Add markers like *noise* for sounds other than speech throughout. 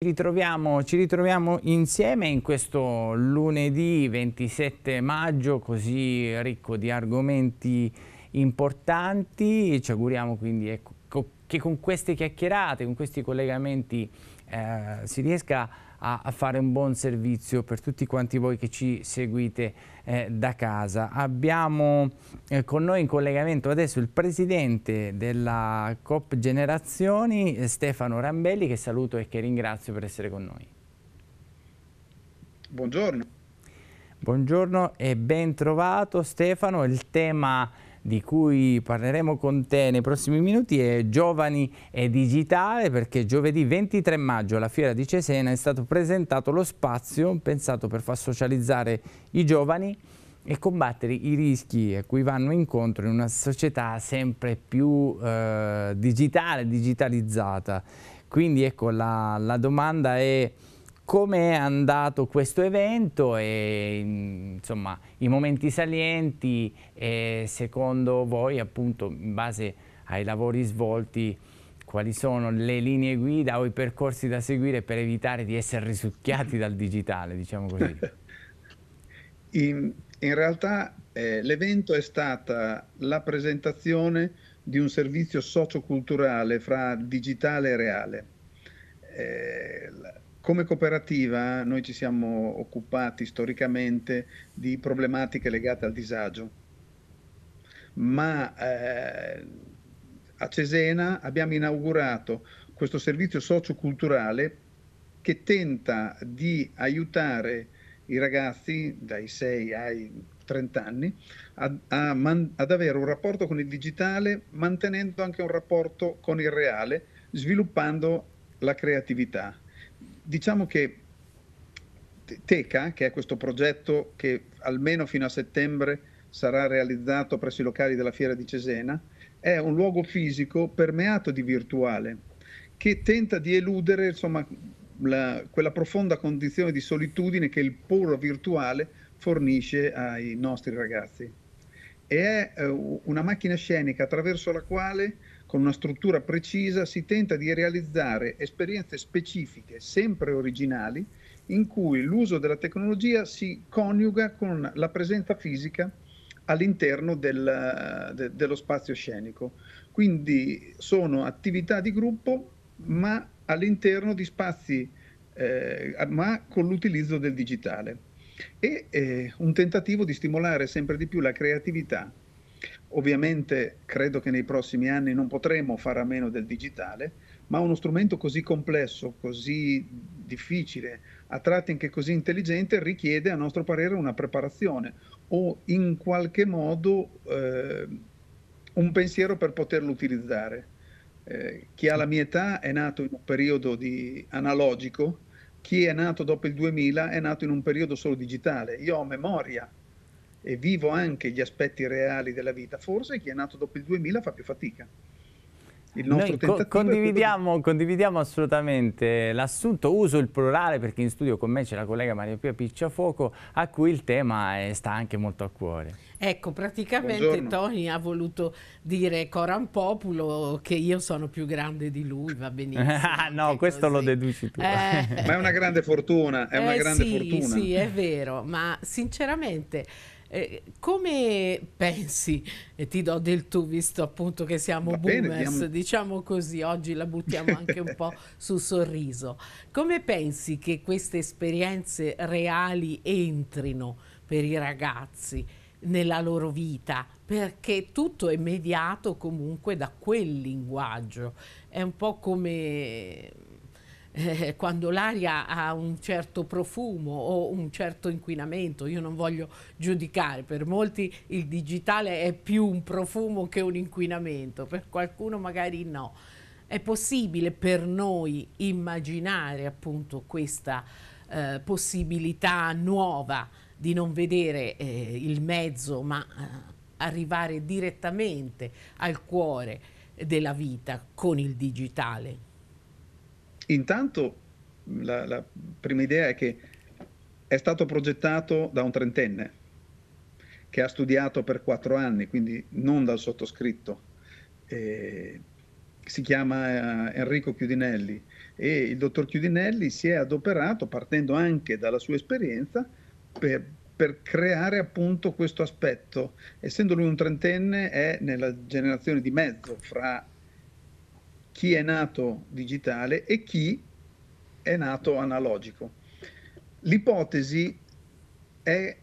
Ritroviamo, ci ritroviamo insieme in questo lunedì 27 maggio così ricco di argomenti importanti ci auguriamo quindi ecco, che con queste chiacchierate, con questi collegamenti eh, si riesca a a fare un buon servizio per tutti quanti voi che ci seguite eh, da casa. Abbiamo eh, con noi in collegamento adesso il presidente della COP Generazioni, eh, Stefano Rambelli, che saluto e che ringrazio per essere con noi. Buongiorno. Buongiorno e ben trovato Stefano. Il tema di cui parleremo con te nei prossimi minuti è Giovani e Digitale perché giovedì 23 maggio alla Fiera di Cesena è stato presentato lo spazio pensato per far socializzare i giovani e combattere i rischi a cui vanno incontro in una società sempre più eh, digitale, digitalizzata. Quindi ecco la, la domanda è come è andato questo evento e insomma, i momenti salienti e secondo voi appunto in base ai lavori svolti quali sono le linee guida o i percorsi da seguire per evitare di essere risucchiati dal digitale, diciamo così? *laughs* In, in realtà eh, l'evento è stata la presentazione di un servizio socioculturale fra digitale e reale. Eh, come cooperativa noi ci siamo occupati storicamente di problematiche legate al disagio, ma eh, a Cesena abbiamo inaugurato questo servizio socioculturale che tenta di aiutare i ragazzi dai 6 ai 30 anni a, a man, ad avere un rapporto con il digitale mantenendo anche un rapporto con il reale, sviluppando la creatività diciamo che Teca, che è questo progetto che almeno fino a settembre sarà realizzato presso i locali della Fiera di Cesena, è un luogo fisico permeato di virtuale che tenta di eludere insomma, la, quella profonda condizione di solitudine che il puro virtuale fornisce ai nostri ragazzi. E è eh, una macchina scenica attraverso la quale con una struttura precisa, si tenta di realizzare esperienze specifiche, sempre originali, in cui l'uso della tecnologia si coniuga con la presenza fisica all'interno del, de, dello spazio scenico. Quindi sono attività di gruppo, ma all'interno di spazi, eh, ma con l'utilizzo del digitale. E eh, un tentativo di stimolare sempre di più la creatività Ovviamente credo che nei prossimi anni non potremo fare a meno del digitale, ma uno strumento così complesso, così difficile, a tratti anche così intelligente, richiede a nostro parere una preparazione o in qualche modo eh, un pensiero per poterlo utilizzare. Eh, chi ha la mia età è nato in un periodo di analogico, chi è nato dopo il 2000 è nato in un periodo solo digitale. Io ho memoria e vivo anche gli aspetti reali della vita, forse chi è nato dopo il 2000 fa più fatica. Noi co condividiamo, di... condividiamo, assolutamente l'assunto, uso il plurale perché in studio con me c'è la collega Maria Pia Picciafuoco a cui il tema è, sta anche molto a cuore. Ecco, praticamente Buongiorno. Tony ha voluto dire Coran Populo che io sono più grande di lui, va benissimo. *laughs* Ah, no, questo così. lo deduci tu. Eh. ma è una grande fortuna, è eh, una grande sì, fortuna. Sì, è vero, ma sinceramente... Eh, come pensi, e ti do del tu visto appunto che siamo Va boomers, diamo... diciamo così, oggi la buttiamo *laughs* anche un po' sul sorriso, come pensi che queste esperienze reali entrino per i ragazzi nella loro vita? Perché tutto è mediato comunque da quel linguaggio, è un po' come eh, quando l'aria ha un certo profumo o un certo inquinamento, io non voglio giudicare, per molti il digitale è più un profumo che un inquinamento, per qualcuno magari no. È possibile per noi immaginare appunto questa eh, possibilità nuova di non vedere eh, il mezzo ma eh, arrivare direttamente al cuore della vita con il digitale? Intanto la, la prima idea è che è stato progettato da un trentenne che ha studiato per quattro anni, quindi non dal sottoscritto. Eh, si chiama eh, Enrico Chiudinelli e il dottor Chiudinelli si è adoperato, partendo anche dalla sua esperienza, per, per creare appunto questo aspetto. Essendo lui un trentenne, è nella generazione di mezzo fra chi è nato digitale e chi è nato analogico. L'ipotesi è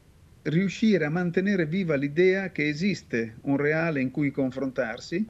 riuscire a mantenere viva l'idea che esiste un reale in cui confrontarsi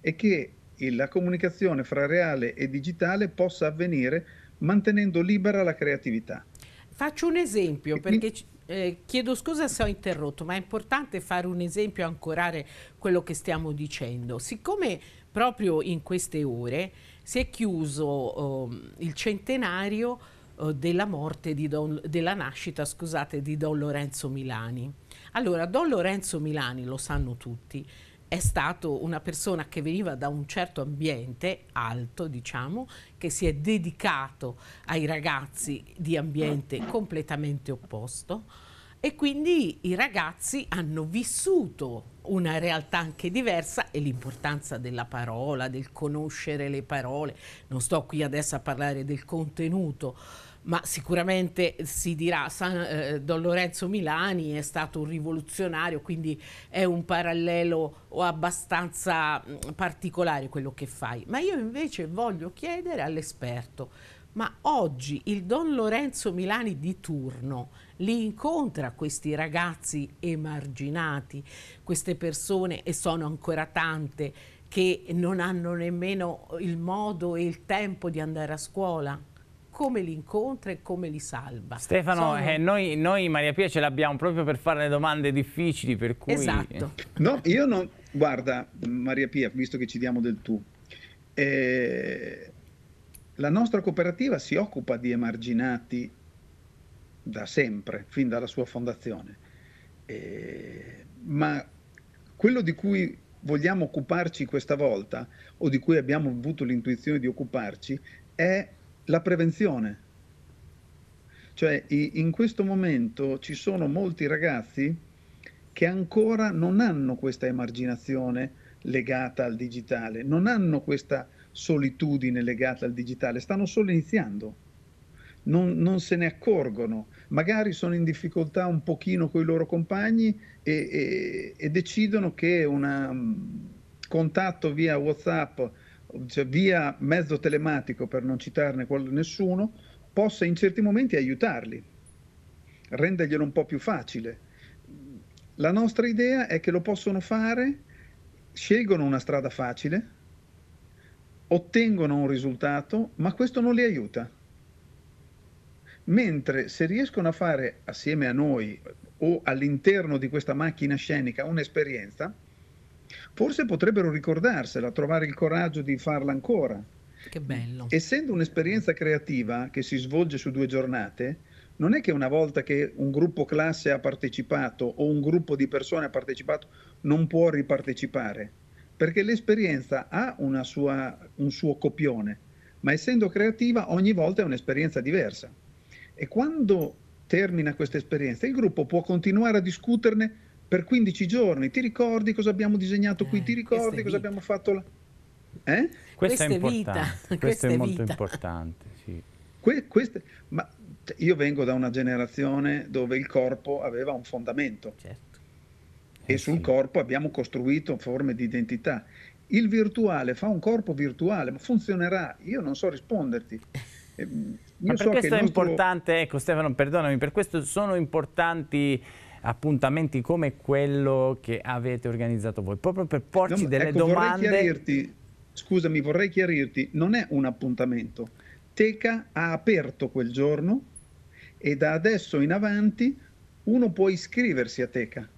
e che la comunicazione fra reale e digitale possa avvenire mantenendo libera la creatività. Faccio un esempio perché eh, chiedo scusa se ho interrotto, ma è importante fare un esempio e ancorare quello che stiamo dicendo. Siccome proprio in queste ore si è chiuso um, il centenario uh, della morte di Don, della nascita, scusate, di Don Lorenzo Milani. Allora, Don Lorenzo Milani, lo sanno tutti, è stato una persona che veniva da un certo ambiente alto, diciamo, che si è dedicato ai ragazzi di ambiente completamente opposto e quindi i ragazzi hanno vissuto una realtà anche diversa e l'importanza della parola, del conoscere le parole. Non sto qui adesso a parlare del contenuto, ma sicuramente si dirà San, eh, Don Lorenzo Milani è stato un rivoluzionario, quindi è un parallelo abbastanza mm, particolare quello che fai. Ma io invece voglio chiedere all'esperto ma oggi il Don Lorenzo Milani di turno li incontra questi ragazzi emarginati, queste persone, e sono ancora tante, che non hanno nemmeno il modo e il tempo di andare a scuola come li incontra e come li salva. Stefano, Sono... eh, noi, noi, Maria Pia ce l'abbiamo proprio per fare le domande difficili, per cui... Esatto. No, io non... Guarda, Maria Pia, visto che ci diamo del tu, eh, la nostra cooperativa si occupa di emarginati da sempre, fin dalla sua fondazione, eh, ma quello di cui vogliamo occuparci questa volta, o di cui abbiamo avuto l'intuizione di occuparci, è la prevenzione. Cioè in questo momento ci sono molti ragazzi che ancora non hanno questa emarginazione legata al digitale, non hanno questa solitudine legata al digitale, stanno solo iniziando, non, non se ne accorgono, magari sono in difficoltà un pochino con i loro compagni e, e, e decidono che un mm, contatto via Whatsapp, cioè via mezzo telematico per non citarne nessuno, possa in certi momenti aiutarli, renderglielo un po' più facile. La nostra idea è che lo possono fare, scelgono una strada facile, ottengono un risultato, ma questo non li aiuta. Mentre se riescono a fare assieme a noi o all'interno di questa macchina scenica un'esperienza, forse potrebbero ricordarsela, trovare il coraggio di farla ancora. Che bello. Essendo un'esperienza creativa che si svolge su due giornate, non è che una volta che un gruppo classe ha partecipato o un gruppo di persone ha partecipato non può ripartecipare perché l'esperienza ha sua, un suo copione, ma essendo creativa ogni volta è un'esperienza diversa. E quando termina questa esperienza, il gruppo può continuare a discuterne per 15 giorni. Ti ricordi cosa abbiamo disegnato qui? Eh, Ti ricordi cosa abbiamo fatto là? Eh? Questa, questa, è importante, vita. *laughs* questo è, è molto vita. importante. Sì. Que- queste, ma io vengo da una generazione dove il corpo aveva un fondamento. Certo e eh sul corpo abbiamo costruito forme di identità. Il virtuale fa un corpo virtuale, ma funzionerà? Io non so risponderti. *laughs* Ehm, io so questo è nostro... importante, ecco Stefano, perdonami, per questo sono importanti appuntamenti come quello che avete organizzato voi, proprio per porci no, delle ecco, domande. Vorrei chiarirti, scusami, vorrei chiarirti, non è un appuntamento. Teca ha aperto quel giorno e da adesso in avanti uno può iscriversi a Teca.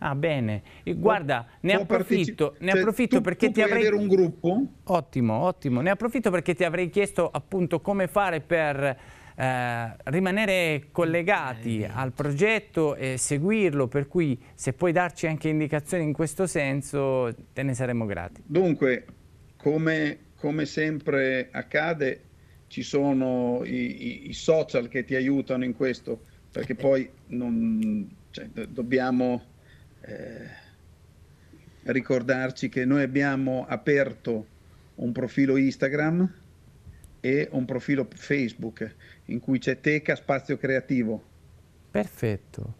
Ah bene, guarda, ne approfitto, ne cioè, approfitto cioè, tu, perché tu ti avrei... un gruppo? Ottimo, ottimo, ne approfitto perché ti avrei chiesto appunto come fare per eh, rimanere collegati eh. al progetto e seguirlo, per cui se puoi darci anche indicazioni in questo senso te ne saremo grati. Dunque, come, come sempre accade, ci sono i, i, i social che ti aiutano in questo, perché eh. poi non, cioè, dobbiamo eh, ricordarci che noi abbiamo aperto un profilo Instagram e un profilo Facebook in cui c'è Teca Spazio Creativo. Perfetto.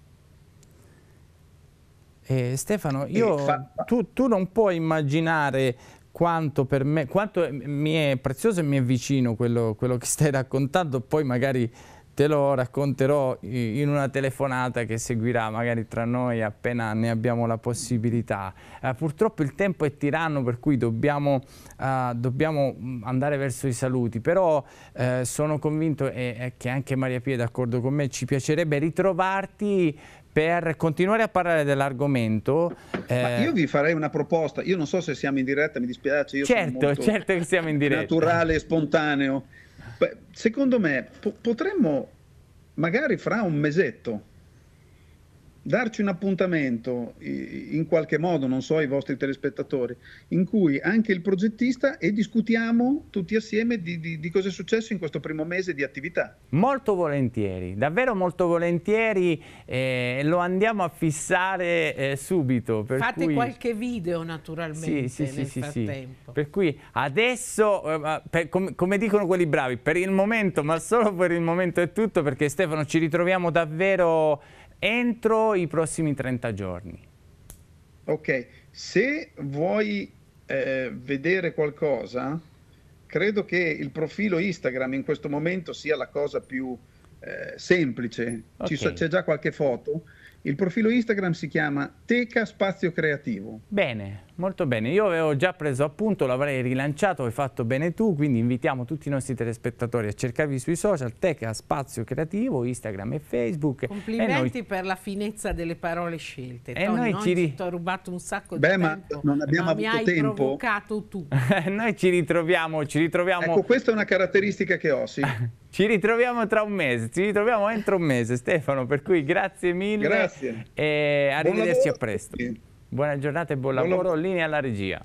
Eh, Stefano, io, fa... tu, tu, non puoi immaginare quanto per me, quanto mi è prezioso e mi è vicino quello, quello che stai raccontando, poi magari te lo racconterò in una telefonata che seguirà magari tra noi appena ne abbiamo la possibilità. Eh, purtroppo il tempo è tiranno per cui dobbiamo, eh, dobbiamo mm, andare verso i saluti, però eh, sono convinto e, che anche Maria Pia è d'accordo con me, ci piacerebbe ritrovarti per continuare a parlare dell'argomento. Eh... io vi farei una proposta, io non so se siamo in diretta, mi dispiace, io certo, sono molto certo che siamo in diretta. naturale e spontaneo. Beh, secondo me po- potremmo, magari fra un mesetto, darci un appuntamento in qualche modo, non so, ai vostri telespettatori, in cui anche il progettista e discutiamo tutti assieme di, di, di cosa è successo in questo primo mese di attività. Molto volentieri, davvero molto volentieri, eh, lo andiamo a fissare eh, subito. Fate cui... qualche video naturalmente sì, sì, nel sì, frattempo. Per cui adesso, eh, per, com come dicono quelli bravi, per il momento, ma solo per il momento è tutto perché Stefano ci ritroviamo davvero entro i prossimi 30 giorni. Ok, se vuoi eh, vedere qualcosa, credo che il profilo Instagram in questo momento sia la cosa più eh, semplice. Okay. So, c'è già qualche foto. Il profilo Instagram si chiama Teca Spazio Creativo. Bene. Molto bene, io avevo già preso appunto, l'avrei rilanciato, hai fatto bene tu, quindi invitiamo tutti i nostri telespettatori a cercarvi sui social, Teca Spazio Creativo, Instagram e Facebook. Complimenti e noi... per la finezza delle parole scelte. E Tony, noi ci ri... ti ho rubato un sacco Beh, di tempo, ma non abbiamo ma avuto mi hai tempo. provocato tu. *laughs* noi ci ritroviamo, ci ritroviamo... Ecco, questa è una caratteristica che ho, sì. *laughs* ci ritroviamo tra un mese, ci ritroviamo entro un mese, Stefano, per cui grazie mille. Grazie. E arrivederci a presto. Sì. Buona giornata e buon lavoro, linea alla regia.